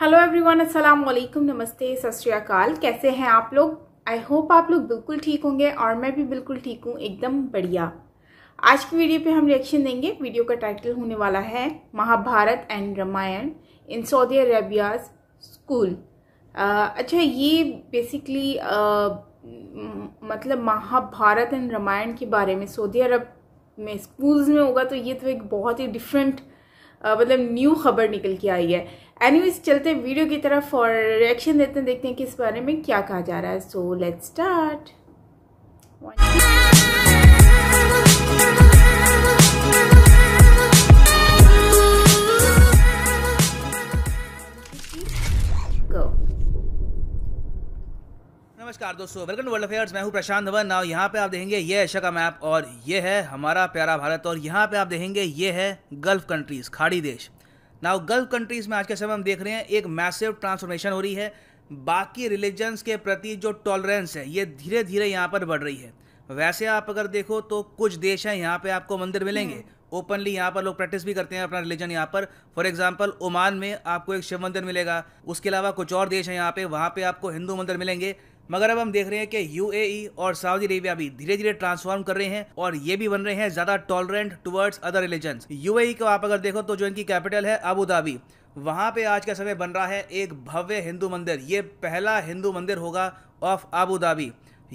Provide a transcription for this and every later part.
Hello everyone अस्सलाम वालेकुम नमस्ते सत कैसे हैं आप लोग आई होप आप लोग बिल्कुल ठीक होंगे और मैं भी बिल्कुल ठीक हूँ एकदम बढ़िया आज की वीडियो पे हम रिएक्शन देंगे वीडियो का टाइटल होने वाला है Mahabharat and Ramayan in Saudi Arabia's school अच्छा ये बेसिकली मतलब महाभारत एंड रामायण के बारे में सऊदी अरब में स्कूल्स में होगा तो ये तो एक बहुत ही डिफरेंट मतलब न्यू खबर निकल के आई है एनीवेज चलते हैं वीडियो की तरफ और रिएक्शन देते हैं देखते हैं कि इस बारे में क्या कहा जा रहा है सो लेट्स स्टार्ट नमस्कार दोस्तों वेलकम टू वर्ल्ड अफेयर्स मैं हूं प्रशांत धवन नाउ यहां पे आप देखेंगे ये एशिया का मैप और ये है हमारा प्यारा भारत और यहां पे आप देखेंगे ये है गल्फ कंट्रीज खाड़ी देश नाउ गल्फ कंट्रीज़ में आज के समय हम देख रहे हैं एक मैसिव ट्रांसफॉर्मेशन हो रही है बाकी रिलीजन्स के प्रति जो टॉलरेंस है ये धीरे धीरे यहाँ पर बढ़ रही है वैसे आप अगर देखो तो कुछ देश हैं यहाँ पे आपको मंदिर मिलेंगे ओपनली हम्म। यहाँ पर लोग प्रैक्टिस भी करते हैं अपना रिलीजन यहाँ पर फॉर एग्जाम्पल ओमान में आपको एक शिव मंदिर मिलेगा उसके अलावा कुछ और देश हैं यहाँ पे वहाँ पे आपको हिंदू मंदिर मिलेंगे मगर अब हम देख रहे हैं कि यूएई e और सऊदी अरेबिया भी धीरे धीरे ट्रांसफॉर्म कर रहे हैं और ये भी बन रहे हैं ज्यादा tolerant towards other religion UAE को आप अगर देखो तो जो इनकी कैपिटल है अबूधाबी वहां वहाँ पे आज का समय बन रहा है एक भव्य हिंदू मंदिर ये पहला हिंदू मंदिर होगा ऑफ अबू धाबी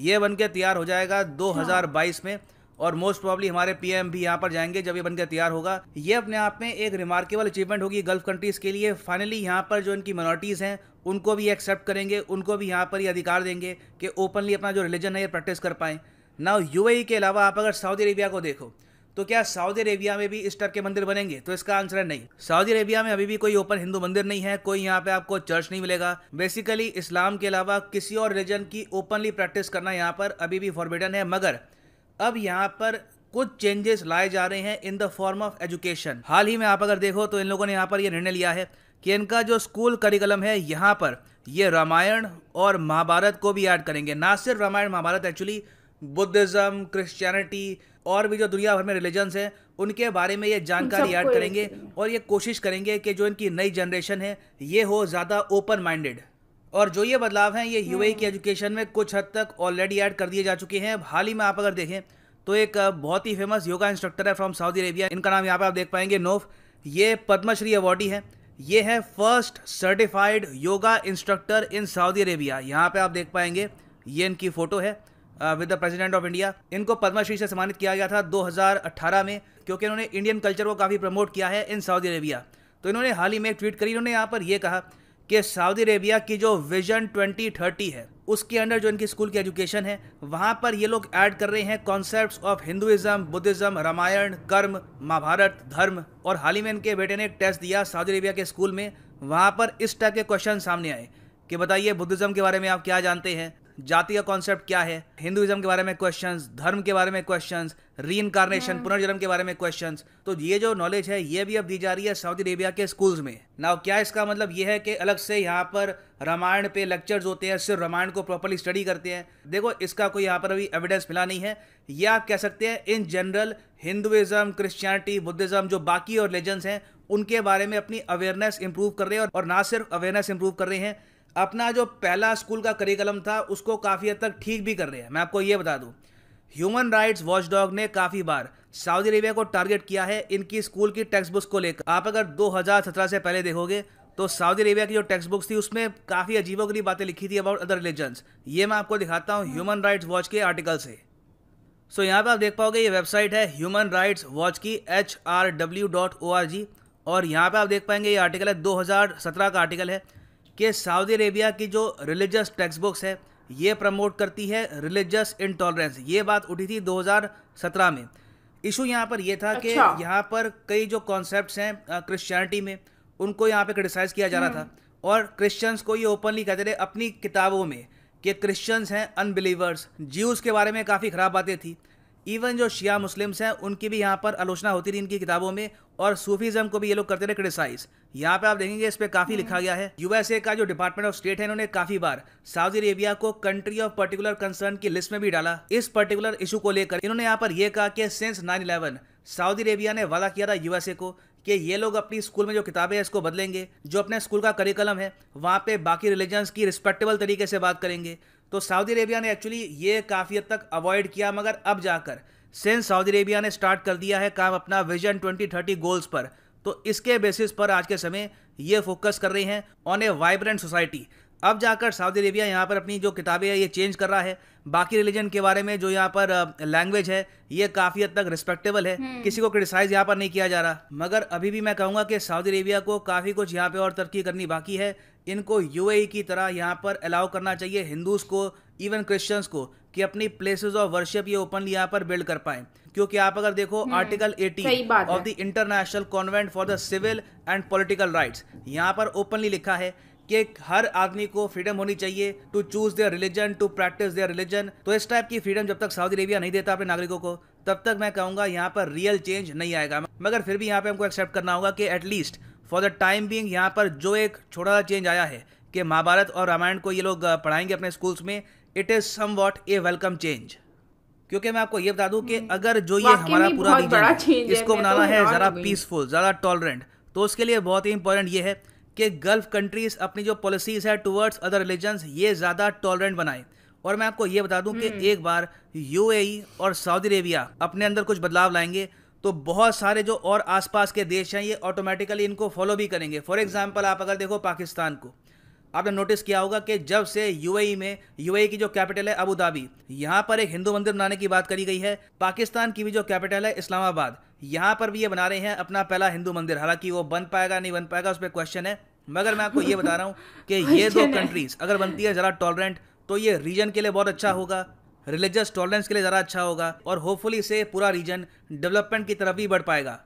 ये बन के तैयार हो जाएगा 2022 हाँ। में और मोस्ट प्रॉब्ली हमारे पीएम भी यहाँ पर जाएंगे जब ये बनकर तैयार होगा ये अपने आप में एक रिमार्केबल अचीवमेंट होगी गल्फ कंट्रीज़ के लिए फाइनली यहाँ पर जो इनकी माइनॉरिटीज़ हैं उनको भी एक्सेप्ट करेंगे उनको भी यहाँ पर ये अधिकार देंगे कि ओपनली अपना जो रिलीजन है ये प्रैक्टिस कर पाएं ना यू e के अलावा आप अगर सऊदी अरेबिया को देखो तो क्या सऊदी अरेबिया में भी इस टाइप के मंदिर बनेंगे तो इसका आंसर है नहीं सऊदी अरेबिया में अभी भी कोई ओपन हिंदू मंदिर नहीं है कोई यहाँ पे आपको चर्च नहीं मिलेगा बेसिकली इस्लाम के अलावा किसी और रिलीजन की ओपनली प्रैक्टिस करना यहाँ पर अभी भी फॉरबिडन है मगर अब यहाँ पर कुछ चेंजेस लाए जा रहे हैं in the form of education हाल ही में आप अगर देखो तो इन लोगों ने यहाँ पर यह निर्णय लिया है कि इनका जो स्कूल करिकुलम है यहाँ पर ये रामायण और महाभारत को भी ऐड करेंगे ना सिर्फ Ramayan Mahabharat actually Buddhism Christianity और भी जो दुनिया भर में रिलीजन्स हैं उनके बारे में ये जानकारी ऐड करेंगे और ये कोशिश करेंगे कि जो इनकी नई जनरेशन है ये हो ज़्यादा ओपन माइंडेड और जो ये बदलाव हैं ये यूएई हम्म। की एजुकेशन में कुछ हद तक ऑलरेडी ऐड कर दिए जा चुके हैं हाल ही में आप अगर देखें तो एक बहुत ही फेमस योगा इंस्ट्रक्टर है फ्रॉम सऊदी अरेबिया इनका नाम यहाँ पर आप देख पाएंगे नोफ ये पद्मश्री अवार्डी है ये है first certified yoga instructor in Saudi Arabia यहाँ पे आप देख पाएंगे ये इनकी फ़ोटो है with the president of India इनको पद्मश्री से सम्मानित किया गया था 2018 में क्योंकि इन्होंने इंडियन कल्चर को काफ़ी प्रमोट किया है इन सऊदी अरेबिया तो इन्होंने हाल ही में एक ट्वीट करी इन्होंने यहाँ पर यह कहा कि सऊदी अरेबिया की जो विजन 2030 है उसके अंडर जो इनकी स्कूल की एजुकेशन है वहाँ पर ये लोग ऐड कर रहे हैं concept of Hinduism Buddhism Ramayan karma Mahabharat धर्म और हाल ही में इनके बेटे ने एक टेस्ट दिया सऊदी अरेबिया के स्कूल में वहाँ पर इस टाइप के क्वेश्चन सामने आए कि बताइए बुद्धिज़्म के बारे में आप क्या जानते हैं जाति का कॉन्सेप्ट क्या है हिंदुइज्म के बारे में क्वेश्चन धर्म के बारे में क्वेश्चन री इनकारनेशन पुनर्जन्म के बारे में क्वेश्चन तो ये जो नॉलेज है ये भी अब दी जा रही है सऊदी अरेबिया के स्कूल्स में ना क्या इसका मतलब ये है कि अलग से यहाँ पर रामायण पे लेक्चर्स होते हैं सिर्फ रामायण को प्रॉपरली स्टडी करते हैं देखो इसका कोई यहाँ पर अभी एविडेंस मिला नहीं है ये आप कह सकते हैं in general Hinduism Christianity Buddhism जो बाकी और लेजेंड्स हैं उनके बारे में अपनी अवेयरनेस इंप्रूव कर रहे हैं और ना सिर्फ अवेयरनेस इंप्रूव कर रहे हैं अपना जो पहला स्कूल का करिकुलम था उसको काफ़ी हद तक ठीक भी कर रहे हैं मैं आपको ये बता दूँ ह्यूमन राइट्स वॉच डॉग ने काफ़ी बार सऊदी अरेबिया को टारगेट किया है इनकी स्कूल की टेक्स्ट बुक्स को लेकर आप अगर 2017 से पहले देखोगे तो सऊदी अरेबिया की जो टेक्स्ट बुक्स थी उसमें काफ़ी अजीबों की बातें लिखी थी अबाउट अदर रिलीजन्स ये मैं आपको दिखाता हूँ ह्यूमन राइट्स वॉच के आर्टिकल से सो so, यहाँ पर आप देख पाओगे ये वेबसाइट है ह्यूमन राइट्स वॉच की H R W dot O R G और यहाँ पर आप देख पाएंगे ये आर्टिकल है 2017 का आर्टिकल है कि सऊदी अरेबिया की जो रिलीजियस टेक्स्ट बुक्स है ये प्रमोट करती है रिलीजियस इनटॉलरेंस ये बात उठी थी 2017 में इशू यहाँ पर यह था अच्छा। कि यहाँ पर कई जो कॉन्सेप्ट हैं क्रिश्चियनिटी में उनको यहाँ पे क्रिटिसाइज किया जा रहा था हम्म। और क्रिश्चियंस को ये ओपनली कहते थे अपनी किताबों में कि क्रिश्चियंस हैं अनबिलीवर्स ज्यूज़ के बारे में काफ़ी ख़राब बातें थी इवन जो शिया मुस्लिम्स हैं उनकी भी यहाँ पर आलोचना होती रही इनकी किताबों में और सूफीज़म को भी ये लोग करते रहे क्रिटिसाइज़ यहाँ पे आप देखेंगे इस पर काफ़ी लिखा गया है यूएसए का जो डिपार्टमेंट ऑफ स्टेट है इन्होंने काफ़ी बार सऊदी अरेबिया को कंट्री ऑफ पर्टिकुलर कंसर्न की लिस्ट में भी डाला इस पर्टिकुलर इशू को लेकर इन्होंने यहाँ पर यह कहा कि since nine eleven Saudi Arabia ने वादा किया था यूएसए को कि ये लोग अपनी स्कूल में जो किताबें हैं इसको बदलेंगे जो अपने स्कूल का करिकुलम है वहाँ पे बाकी रिलीजन्स की रिस्पेक्टेबल तरीके से बात करेंगे तो सऊदी अरेबिया ने एक्चुअली ये काफ़ी हद तक अवॉइड किया मगर अब जाकर सेंस सऊदी अरेबिया ने स्टार्ट कर दिया है काम अपना विजन 2030 गोल्स पर तो इसके बेसिस पर आज के समय ये फोकस कर रही हैं ऑन ए वाइब्रेंट सोसाइटी अब जाकर सऊदी अरेबिया यहाँ पर अपनी जो किताबें हैं ये चेंज कर रहा है बाकी रिलीजन के बारे में जो यहाँ पर लैंग्वेज है ये काफ़ी हद तक रिस्पेक्टेबल है हम्म। किसी को क्रिटिसाइज यहाँ पर नहीं किया जा रहा मगर अभी भी मैं कहूँगा कि सऊदी अरेबिया को काफ़ी कुछ यहाँ पे और तरक्की करनी बाकी है इनको यूएई e की तरह यहाँ पर अलाउ करना चाहिए हिंदूज़ को इवन क्रिश्चियंस को कि अपनी प्लेसेस ऑफ वर्शिप ये ओपनली यहाँ पर बिल्ड कर पाए क्योंकि आप अगर देखो article 18 of the international covenant for the civil and political rights यहाँ पर ओपनली लिखा है कि हर आदमी को फ्रीडम होनी चाहिए to choose their religion to practice their religion तो इस टाइप की फ्रीडम जब तक सऊदी अरेबिया नहीं देता अपने नागरिकों को तब तक मैं कहूंगा यहाँ पर रियल चेंज नहीं आएगा मगर फिर भी यहाँ पे हमको एक्सेप्ट करना होगा कि at least for the time being यहाँ पर जो एक छोटा सा चेंज आया है कि महाभारत और रामायण को ये लोग पढ़ाएंगे अपने स्कूल्स में it is somewhat a welcome change क्योंकि मैं आपको ये बता दूं कि हम्म। अगर जो ये हमारा पूरा इसको बनाना तो है ज़रा पीसफुल ज़्यादा टॉलरेंट तो उसके लिए बहुत ही इंपॉर्टेंट ये है कि गल्फ़ कंट्रीज़ अपनी जो पॉलिसीज़ है टूवर्ड्स अदर रिलीजन ये ज़्यादा टॉलरेंट बनाए और मैं आपको ये बता दूं कि हम्म। एक बार यूएई e और सऊदी अरेबिया अपने अंदर कुछ बदलाव लाएंगे तो बहुत सारे जो और आसपास के देश हैं ये ऑटोमेटिकली इनको फॉलो भी करेंगे फॉर एग्जाम्पल आप अगर देखो पाकिस्तान को आपने नोटिस किया होगा कि जब से यूएई e में यूएई e की जो कैपिटल है अबू धाबी यहाँ पर एक हिंदू मंदिर बनाने की बात करी गई है पाकिस्तान की भी जो कैपिटल है इस्लामाबाद यहाँ पर भी ये बना रहे हैं अपना पहला हिंदू मंदिर हालांकि वो बन पाएगा नहीं बन पाएगा उस पर क्वेश्चन है मगर मैं आपको ये बता रहा हूँ कि ये दो कंट्रीज अच्छा। अगर बनती है ज़रा टॉलरेंट तो ये रीजन के लिए बहुत अच्छा होगा रिलीजियस टॉलरेंस के लिए ज़रा अच्छा होगा और होपफुली से पूरा रीजन डेवलपमेंट की तरफ भी बढ़ पाएगा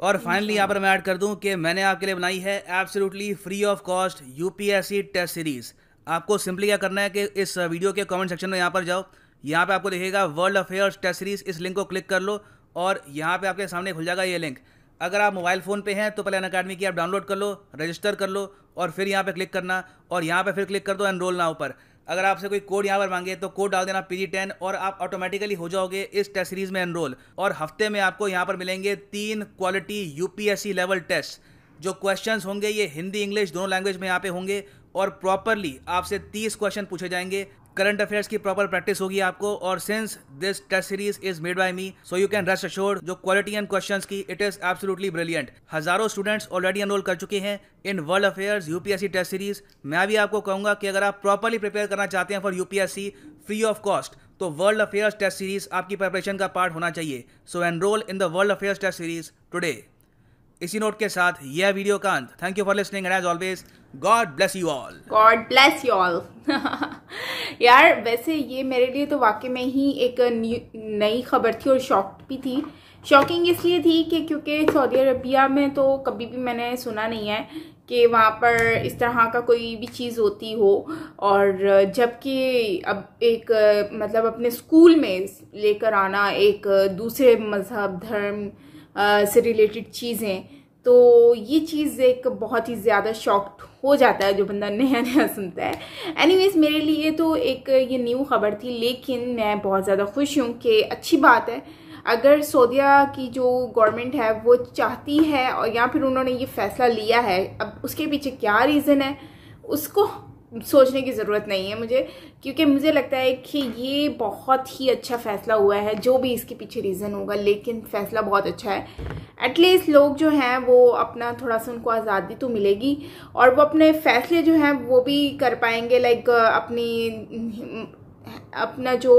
और फाइनली यहाँ पर मैं ऐड कर दूं कि मैंने आपके लिए बनाई है absolutely free of cost UPSC test series आपको सिंपली क्या करना है कि इस वीडियो के कमेंट सेक्शन में यहाँ पर जाओ यहाँ पे आपको दिखेगा वर्ल्ड अफेयर्स टेस्ट सीरीज़ इस लिंक को क्लिक कर लो और यहाँ पे आपके सामने खुल जाएगा ये लिंक अगर आप मोबाइल फ़ोन पे हैं तो पहले अन अकेडमी की आप डाउनलोड कर लो रजिस्टर कर लो और फिर यहाँ पे क्लिक करना और यहाँ पे फिर क्लिक कर दो एनरोल ना ऊपर अगर आपसे कोई कोड यहाँ पर मांगे तो कोड डाल देना पी टेन और आप ऑटोमेटिकली हो जाओगे इस टेस्ट सीरीज में एनरोल और हफ्ते में आपको यहाँ पर मिलेंगे तीन क्वालिटी यूपीएससी लेवल टेस्ट जो क्वेश्चंस होंगे ये हिंदी इंग्लिश दोनों लैंग्वेज में यहाँ पे होंगे और प्रॉपरली आपसे 30 क्वेश्चन पूछे जाएंगे करंट अफेयर्स की प्रॉपर प्रैक्टिस होगी आपको और since this test series is made by me so you can rest assure जो क्वालिटी एंड क्वेश्चंस की इट इज एब्सोल्युटली ब्रिलियंट हजारों स्टूडेंट्स ऑलरेडी एनरोल कर चुके हैं in world affairs UPSC test series मैं भी आपको कहूंगा कि अगर आप प्रॉपरली प्रिपेयर करना चाहते हैं for UPSC free of cost तो वर्ल्ड अफेयर्स टेस्ट सीरीज आपकी प्रिपरेशन का पार्ट होना चाहिए so enroll in the world affairs test series today इसी नोट के साथ यह वीडियो का अंत thank you for listening and as always God bless you all God bless you all यार वैसे ये मेरे लिए तो वाकई में ही एक नई खबर थी और शॉक भी थी शॉकिंग इसलिए थी कि क्योंकि सऊदी अरबिया में तो कभी भी मैंने सुना नहीं है कि वहाँ पर इस तरह का कोई भी चीज़ होती हो और जबकि अब एक मतलब अपने स्कूल में लेकर आना एक दूसरे मज़हब धर्म से रिलेटेड चीज़ें तो ये चीज़ एक बहुत ही ज़्यादा शॉक्ड हो जाता है जो बंदा नया नया सुनता है एनीवेज मेरे लिए तो एक ये न्यू खबर थी लेकिन मैं बहुत ज़्यादा खुश हूँ कि अच्छी बात है अगर सऊदिया की जो गवर्नमेंट है वो चाहती है और या फिर उन्होंने ये फ़ैसला लिया है अब उसके पीछे क्या रीज़न है उसको सोचने की ज़रूरत नहीं है मुझे क्योंकि मुझे लगता है कि ये बहुत ही अच्छा फ़ैसला हुआ है जो भी इसके पीछे रीज़न होगा लेकिन फ़ैसला बहुत अच्छा है एटलीस्ट लोग जो हैं वो अपना थोड़ा सा उनको आज़ादी तो मिलेगी और वो अपने फ़ैसले जो हैं वो भी कर पाएंगे लाइक अपनी अपना जो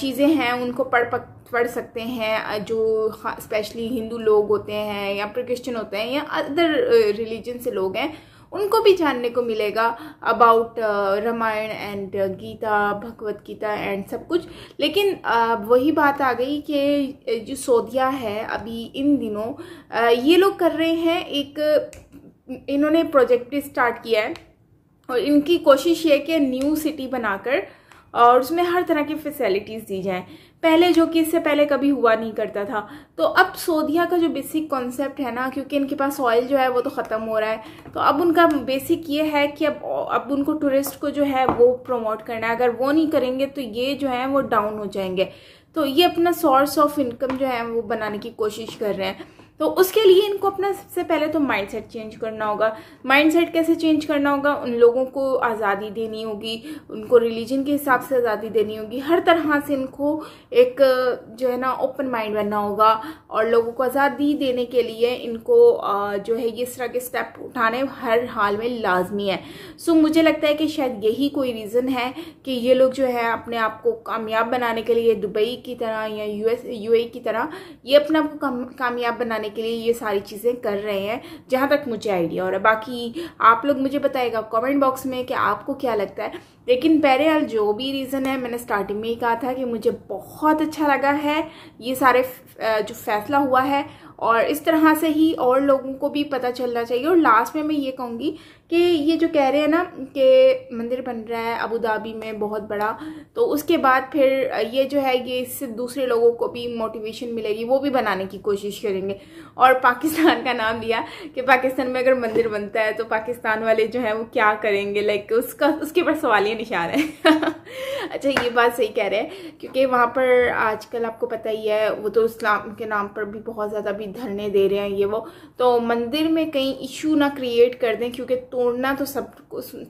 चीज़ें हैं उनको पढ़ पढ़ सकते हैं जो स्पेशली हाँ, हिंदू लोग होते हैं या फिर क्रिश्चन होते हैं या अदर रिलीजन से लोग हैं उनको भी जानने को मिलेगा about uh, Ramayan and uh, Gita Bhagavad Gita and सब कुछ लेकिन uh, वही बात आ गई कि जो सोदिया है अभी इन दिनों ये लोग कर रहे हैं एक इन्होंने प्रोजेक्ट भी स्टार्ट किया है और इनकी कोशिश ये है कि न्यू सिटी बनाकर और उसमें हर तरह की फैसिलिटीज़ दी जाएँ पहले जो कि इससे पहले कभी हुआ नहीं करता था तो अब सोधिया का जो बेसिक कॉन्सेप्ट है ना क्योंकि इनके पास ऑयल जो है वो तो ख़त्म हो रहा है तो अब उनका बेसिक ये है कि अब अब उनको टूरिस्ट को जो है वो प्रमोट करना है अगर वो नहीं करेंगे तो ये जो है वो डाउन हो जाएंगे तो ये अपना सोर्स ऑफ इनकम जो है वो बनाने की कोशिश कर रहे हैं तो उसके लिए इनको अपना सबसे पहले तो माइंडसेट चेंज करना होगा माइंडसेट कैसे चेंज करना होगा उन लोगों को आज़ादी देनी होगी उनको रिलीजन के हिसाब से आज़ादी देनी होगी हर तरह से इनको एक जो है ना ओपन माइंड बनना होगा और लोगों को आज़ादी देने के लिए इनको जो है ये इस तरह के स्टेप उठाने हर हाल में लाजमी है सो मुझे लगता है कि शायद यही कोई रीज़न है कि ये लोग जो है अपने आप को कामयाब बनाने के लिए दुबई की तरह या यू एस e की तरह ये अपने आप को कामयाब बनाने बनाने के लिए ये सारी चीज़ें कर रहे हैं जहाँ तक मुझे आइडिया और बाकी आप लोग मुझे बताएगा कमेंट बॉक्स में कि आपको क्या लगता है लेकिन पहले बहरहाल जो भी रीज़न है मैंने स्टार्टिंग में ही कहा था कि मुझे बहुत अच्छा लगा है ये सारे जो फैसला हुआ है और इस तरह से ही और लोगों को भी पता चलना चाहिए और लास्ट में मैं ये कहूँगी कि ये जो कह रहे हैं ना कि मंदिर बन रहा है अबू धाबी में बहुत बड़ा तो उसके बाद फिर ये जो है ये इससे दूसरे लोगों को भी मोटिवेशन मिलेगी वो भी बनाने की कोशिश करेंगे और पाकिस्तान का नाम लिया कि पाकिस्तान में अगर मंदिर बनता है तो पाकिस्तान वाले जो हैं वो क्या करेंगे लाइक उसका उसके ऊपर ही निशान है अच्छा ये बात सही कह रहे हैं क्योंकि वहाँ पर आजकल आपको पता ही है वो तो इस्लाम के नाम पर भी बहुत ज़्यादा भी धरने दे रहे हैं ये वो तो मंदिर में कहीं इशू ना क्रिएट कर दें क्योंकि तो तोड़ना तो सब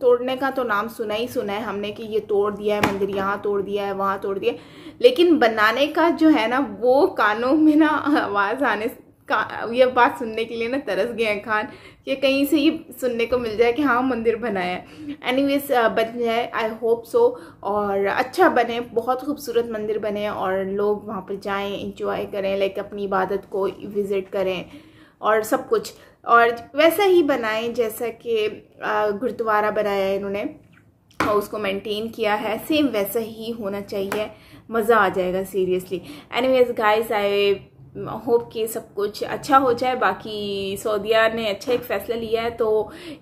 तोड़ने का तो नाम सुना ही सुना है हमने कि ये तोड़ दिया है मंदिर यहाँ तोड़ दिया है वहाँ तोड़ दिया है लेकिन बनाने का जो है ना वो कानों में ना आवाज़ आने का ये बात सुनने के लिए ना तरस गए हैं खान कि कहीं से ये सुनने को मिल जाए कि हाँ मंदिर बनाया है वेज बन जाए आई होप सो और अच्छा बने बहुत खूबसूरत मंदिर बने और लोग वहाँ पर जाएँ इंजॉय करें लाइक अपनी इबादत को विज़िट करें और सब कुछ और वैसा ही बनाएं जैसा कि गुरुद्वारा बनाया है इन्होंने और उसको मेंटेन किया है सेम वैसा ही होना चाहिए मज़ा आ जाएगा seriously anyways guys I hope कि सब कुछ अच्छा हो जाए बाकी सऊदिया ने अच्छा एक फ़ैसला लिया है तो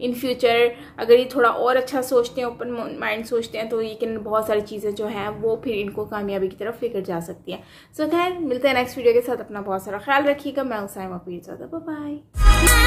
इन फ्यूचर अगर ये थोड़ा और अच्छा सोचते हैं ओपन माइंड सोचते हैं तो ये कि बहुत सारी चीज़ें जो हैं वो फिर इनको कामयाबी की तरफ लेकर जा सकती हैं सो so, खैर मिलते हैं नेक्स्ट वीडियो के साथ अपना बहुत सारा ख्याल रखिएगा मैं उसाइमा चाहता हूँ बाय